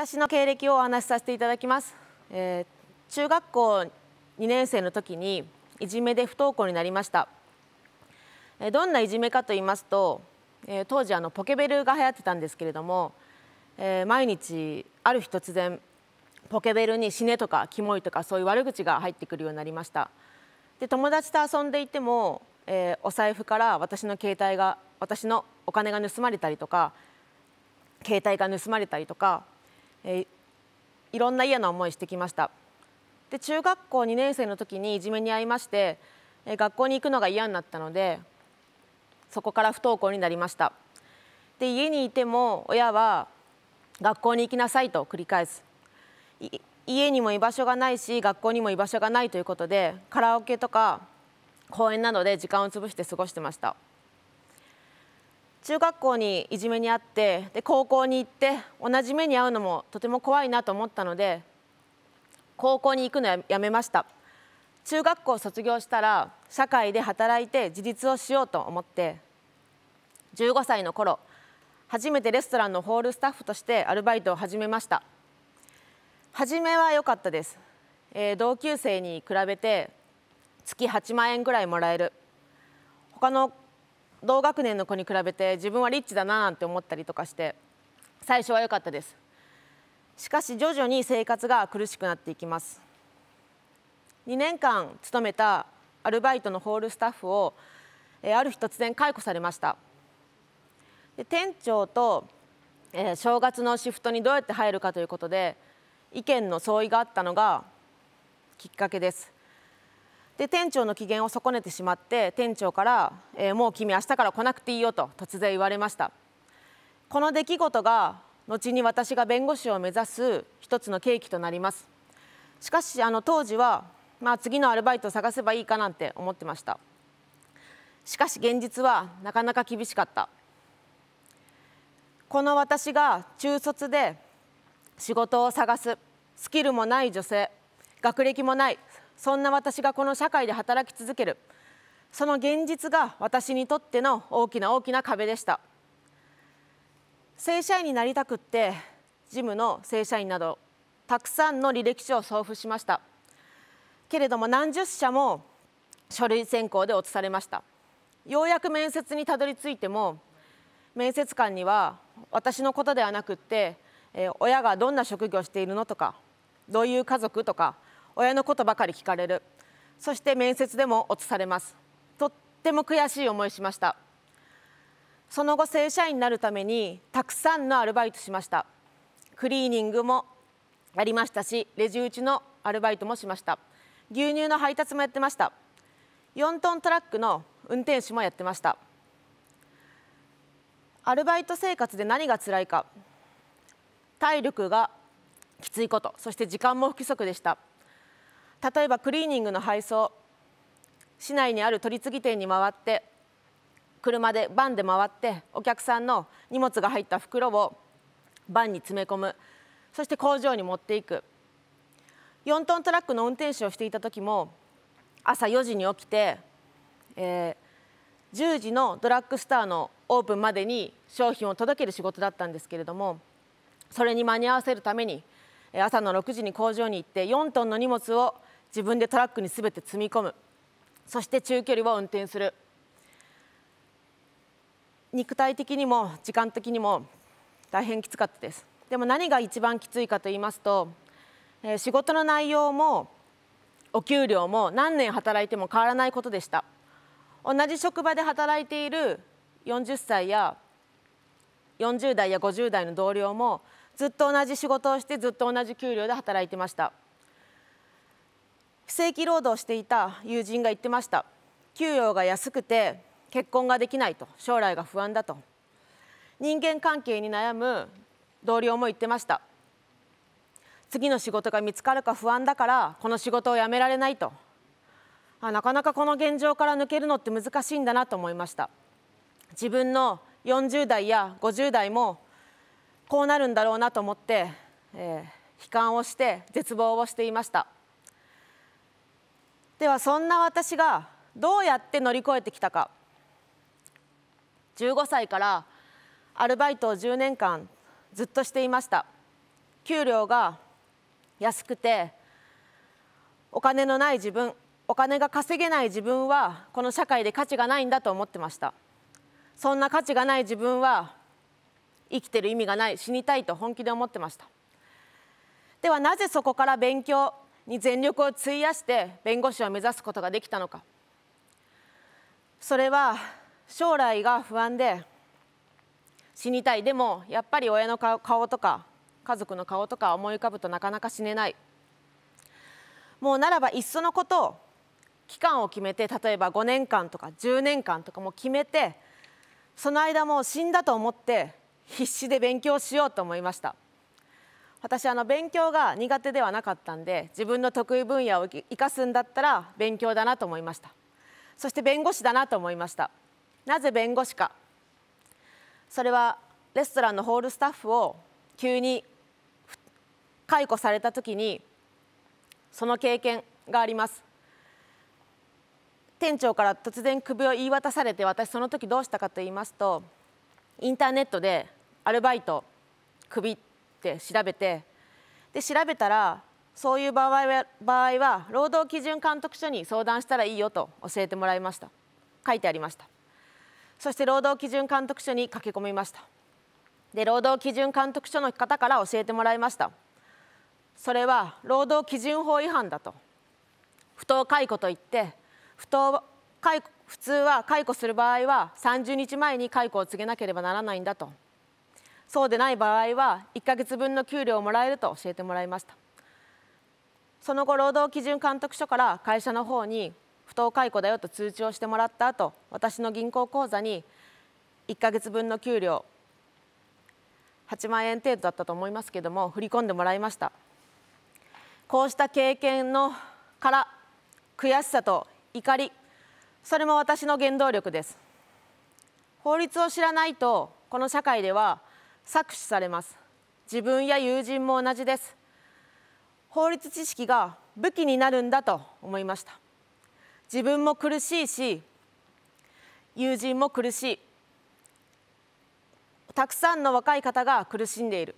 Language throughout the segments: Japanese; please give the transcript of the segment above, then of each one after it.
私の経歴をお話しさせていただきます、えー、中学校2年生の時にいじめで不登校になりました、えどんないじめかと言いますと、えー、当時あのポケベルが流行ってたんですけれども、え毎日ある日突然ポケベルに死ねとかキモいとかそういう悪口が入ってくるようになりましたで友達と遊んでいても、えー、お財布から私の携帯が私のお金が盗まれたりとか携帯が盗まれたりとかえー、いろんな嫌な思いしてきましたで中学校2年生の時にいじめに遭いまして、えー、学校に行くのが嫌になったのでそこから不登校になりましたで家にいても親は学校に行きなさいと繰り返す家にも居場所がないし学校にも居場所がないということでカラオケとか公園などで時間を潰して過ごしてました。中学校にいじめにあってで高校に行って同じ目に遭うのもとても怖いなと思ったので高校に行くのやめました中学校を卒業したら社会で働いて自立をしようと思って15歳の頃初めてレストランのホールスタッフとしてアルバイトを始めました初めは良かったです、えー、同級生に比べて月8万円ぐらいもらえる他の同学年の子に比べて自分はリッチだななんて思ったりとかして最初は良かったですしかし徐々に生活が苦しくなっていきます2年間勤めたアルバイトのホールスタッフをある日突然解雇されましたで店長と、えー、正月のシフトにどうやって入るかということで意見の相違があったのがきっかけですで店長の機嫌を損ねてしまって店長から、えーもう君明日から来なくていいよ」と突然言われましたこの出来事が後に私が弁護士を目指す一つの契機となりますしかしあの当時は、まあ、次のアルバイトを探せばいいかなんて思ってましたしかし現実はなかなか厳しかったこの私が中卒で仕事を探すスキルもない女性学歴もないそんな私がこの社会で働き続けるその現実が私にとっての大きな大きな壁でした正社員になりたくって事務の正社員などたくさんの履歴書を送付しましたけれども何十社も書類選考で落とされましたようやく面接にたどり着いても面接官には私のことではなくって、え親がどんな職業をしているのとかどういう家族とか親のことばかり聞かれるそして面接でも落とされますとっても悔しい思いしましたその後正社員になるためにたくさんのアルバイトしましたクリーニングもありましたしレジ打ちのアルバイトもしました牛乳の配達もやってました4トントラックの運転手もやってましたアルバイト生活で何が辛いか体力がきついことそして時間も不規則でした例えばクリーニングの配送市内にある取り次ぎ店に回って車でバンで回ってお客さんの荷物が入った袋をバンに詰め込むそして工場に持っていく4トントラックの運転手をしていた時も朝4時に起きて、えー、10時のドラッグストアのオープンまでに商品を届ける仕事だったんですけれどもそれに間に合わせるために朝の6時に工場に行って4トンの荷物を自分でトラックに全て積み込むそして中距離を運転する肉体的にも時間的にも大変きつかったですでも何が一番きついかと言いますと、えー、仕事の内容もお給料も何年働いても変わらないことでした同じ職場で働いている40歳や40代や50代の同僚もずっと同じ仕事をしてずっと同じ給料で働いてました正規労働していた友人が言ってました給与が安くて結婚ができないと将来が不安だと人間関係に悩む同僚も言ってました次の仕事が見つかるか不安だからこの仕事を辞められないとあなかなかこの現状から抜けるのって難しいんだなと思いました自分の40代や50代もこうなるんだろうなと思って、えー、悲観をして絶望をしていましたではそんな私がどうやって乗り越えてきたか15歳からアルバイトを10年間ずっとしていました給料が安くてお金のない自分お金が稼げない自分はこの社会で価値がないんだと思ってましたそんな価値がない自分は生きてる意味がない死にたいと本気で思ってましたではなぜそこから勉強に全力を費やして弁護士を目指すことができたのかそれは将来が不安で死にたいでもやっぱり親の顔とか家族の顔とか思い浮かぶとなかなか死ねないもうならばいっそのことを期間を決めて例えば5年間とか10年間とかも決めてその間も死んだと思って必死で勉強しようと思いました。私あの勉強が苦手ではなかったんで自分の得意分野を生かすんだったら勉強だなと思いましたそして弁護士だなと思いましたなぜ弁護士かそれはレストランのホールスタッフを急に解雇された時にその経験があります店長から突然首を言い渡されて私その時どうしたかと言いますとインターネットでアルバイト首って調べてで調べたらそういう場合は場合は労働基準監督署に相談したらいいよと教えてもらいました書いてありましたそして労働基準監督署に駆け込みましたで労働基準監督署の方から教えてもらいましたそれは労働基準法違反だと不当解雇といって不当解雇普通は解雇する場合は30日前に解雇を告げなければならないんだとそうでない場合は1ヶ月分の給料をもらえると教えてもらいましたその後労働基準監督署から会社の方に不当解雇だよと通知をしてもらった後私の銀行口座に1ヶ月分の給料8万円程度だったと思いますけども振り込んでもらいましたこうした経験のから悔しさと怒りそれも私の原動力です法律を知らないとこの社会では搾取されます自分や友人も同じです法律知識が武器になるんだと思いました自分も苦しいし友人も苦しいたくさんの若い方が苦しんでいる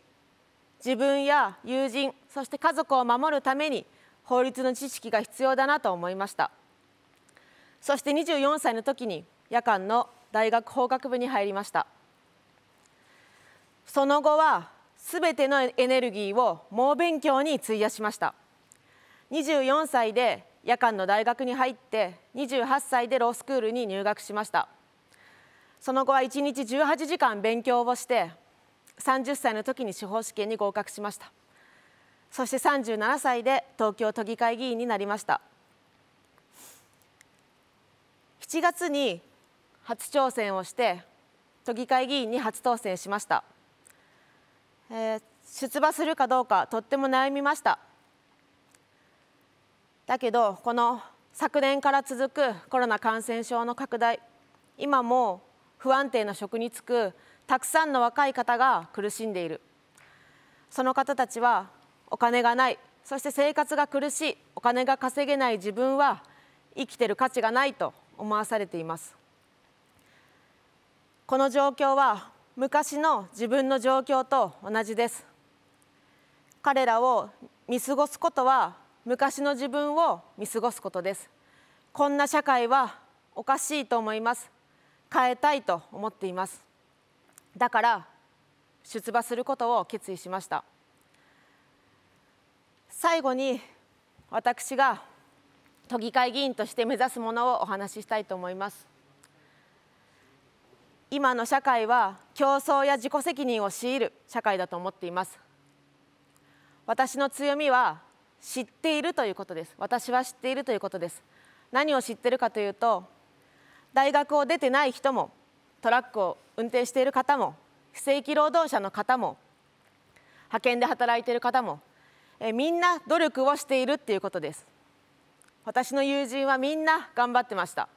自分や友人そして家族を守るために法律の知識が必要だなと思いましたそして24歳の時に夜間の大学法学部に入りましたその後は全てのエネルギーを猛勉強に費やしました24歳で夜間の大学に入って28歳でロースクールに入学しましたその後は1日18時間勉強をして30歳の時に司法試験に合格しましたそして37歳で東京都議会議員になりました7月に初挑戦をして都議会議員に初当選しましたえー、出馬するかどうかとっても悩みましただけどこの昨年から続くコロナ感染症の拡大今も不安定な職に就くたくさんの若い方が苦しんでいるその方たちはお金がないそして生活が苦しいお金が稼げない自分は生きてる価値がないと思わされていますこの状況は昔の自分の状況と同じです彼らを見過ごすことは昔の自分を見過ごすことですこんな社会はおかしいと思います変えたいと思っていますだから出馬することを決意しました最後に私が都議会議員として目指すものをお話ししたいと思います今の社会は競争や自己責任を強いる社会だと思っています私の強みは知っているということです私は知っているということです何を知っているかというと大学を出てない人もトラックを運転している方も非正規労働者の方も派遣で働いている方もえみんな努力をしているっていうことです私の友人はみんな頑張ってました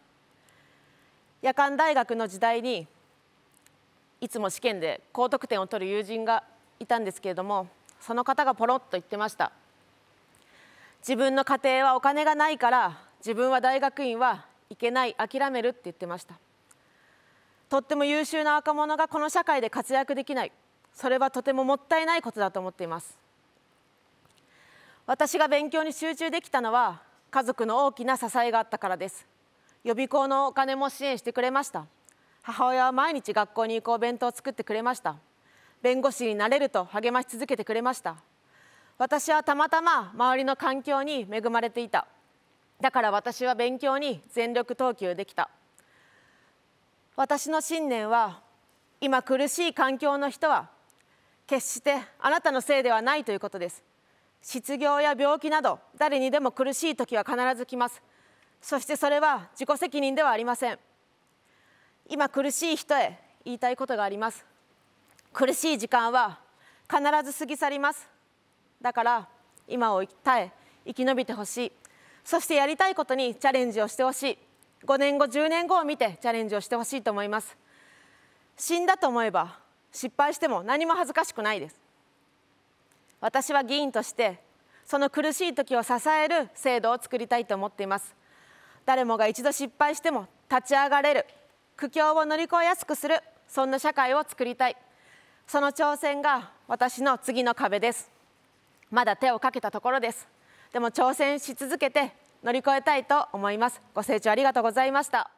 夜間大学の時代にいつも試験で高得点を取る友人がいたんですけれどもその方がポロッと言ってました自分の家庭はお金がないから自分は大学院は行けない諦めるって言ってましたとっても優秀な若者がこの社会で活躍できないそれはとてももったいないことだと思っています私が勉強に集中できたのは家族の大きな支えがあったからです予備校のお金も支援してくれました母親は毎日学校に行くお弁当を作ってくれました弁護士になれると励まし続けてくれました私はたまたま周りの環境に恵まれていただから私は勉強に全力投球できた私の信念は今苦しい環境の人は決してあなたのせいではないということです失業や病気など誰にでも苦しい時は必ず来ますそしてそれは自己責任ではありません今苦しい人へ言いたいことがあります苦しい時間は必ず過ぎ去りますだから今を耐え生き延びてほしいそしてやりたいことにチャレンジをしてほしい5年後10年後を見てチャレンジをしてほしいと思います死んだと思えば失敗しても何も恥ずかしくないです私は議員としてその苦しい時を支える制度を作りたいと思っています誰もが一度失敗しても立ち上がれる苦境を乗り越えやすくするそんな社会を作りたいその挑戦が私の次の壁ですまだ手をかけたところですでも挑戦し続けて乗り越えたいと思いますご清聴ありがとうございました